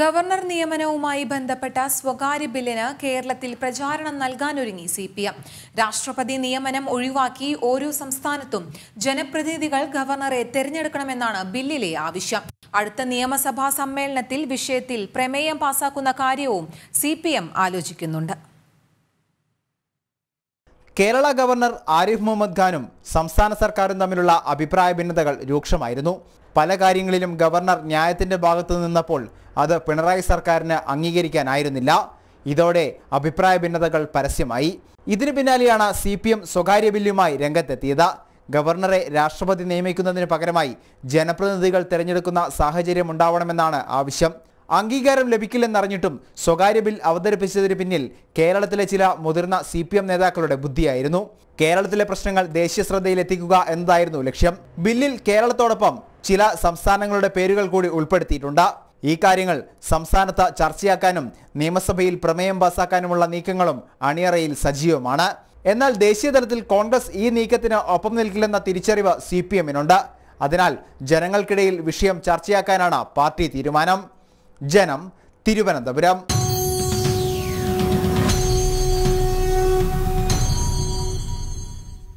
governor നിയമനവുമായി ബന്ധപ്പെട്ട സ്വകാര്യ ബില്ലിന് കേരളത്തിൽ പ്രചാരണം നൽകാനൊരുങ്ങി സി പി എം രാഷ്ട്രപതി നിയമനം ഒഴിവാക്കി ഓരോ സംസ്ഥാനത്തും ജനപ്രതിനിധികൾ ഗവർണറെ തെരഞ്ഞെടുക്കണമെന്നാണ് ബില്ലിലെ ആവശ്യം അടുത്ത നിയമസഭാ സമ്മേളനത്തിൽ വിഷയത്തിൽ പ്രമേയം പാസാക്കുന്ന കാര്യവും സി ആലോചിക്കുന്നുണ്ട് കേരള ഗവർണർ ആരിഫ് മുഹമ്മദ് ഖാനും സംസ്ഥാന സർക്കാരും തമ്മിലുള്ള അഭിപ്രായ ഭിന്നതകൾ രൂക്ഷമായിരുന്നു പല കാര്യങ്ങളിലും ഗവർണർ ന്യായത്തിന്റെ ഭാഗത്തു നിന്നപ്പോൾ അത് പിണറായി സർക്കാരിന് അംഗീകരിക്കാനായിരുന്നില്ല ഇതോടെ അഭിപ്രായ ഭിന്നതകൾ പരസ്യമായി ഇതിനു പിന്നാലെയാണ് സി പി എം സ്വകാര്യ ബില്ലുമായി രംഗത്തെത്തിയത് ഗവർണറെ രാഷ്ട്രപതി നിയമിക്കുന്നതിന് പകരമായി ജനപ്രതിനിധികൾ തിരഞ്ഞെടുക്കുന്ന സാഹചര്യം ഉണ്ടാവണമെന്നാണ് ആവശ്യം അംഗീകാരം ലഭിക്കില്ലെന്നറിഞ്ഞിട്ടും സ്വകാര്യ ബിൽ അവതരിപ്പിച്ചതിന് പിന്നിൽ കേരളത്തിലെ ചില മുതിർന്ന സി പി എം നേതാക്കളുടെ ബുദ്ധിയായിരുന്നു കേരളത്തിലെ പ്രശ്നങ്ങൾ ദേശീയ ശ്രദ്ധയിലെത്തിക്കുക എന്നതായിരുന്നു ലക്ഷ്യം ബില്ലിൽ കേരളത്തോടൊപ്പം ചില സംസ്ഥാനങ്ങളുടെ പേരുകൾ കൂടി ഉൾപ്പെടുത്തിയിട്ടുണ്ട് ഈ കാര്യങ്ങൾ സംസ്ഥാനത്ത് ചർച്ചയാക്കാനും നിയമസഭയിൽ പ്രമേയം പാസാക്കാനുമുള്ള നീക്കങ്ങളും അണിയറയിൽ സജീവമാണ് എന്നാൽ ദേശീയ തലത്തിൽ കോൺഗ്രസ് ഈ നീക്കത്തിന് ഒപ്പം നിൽക്കില്ലെന്ന തിരിച്ചറിവ് സി പി എമ്മിനുണ്ട് അതിനാൽ ജനങ്ങൾക്കിടയിൽ വിഷയം ചർച്ചയാക്കാനാണ് പാർട്ടി തീരുമാനം ജനം തിരുവനന്തപുരം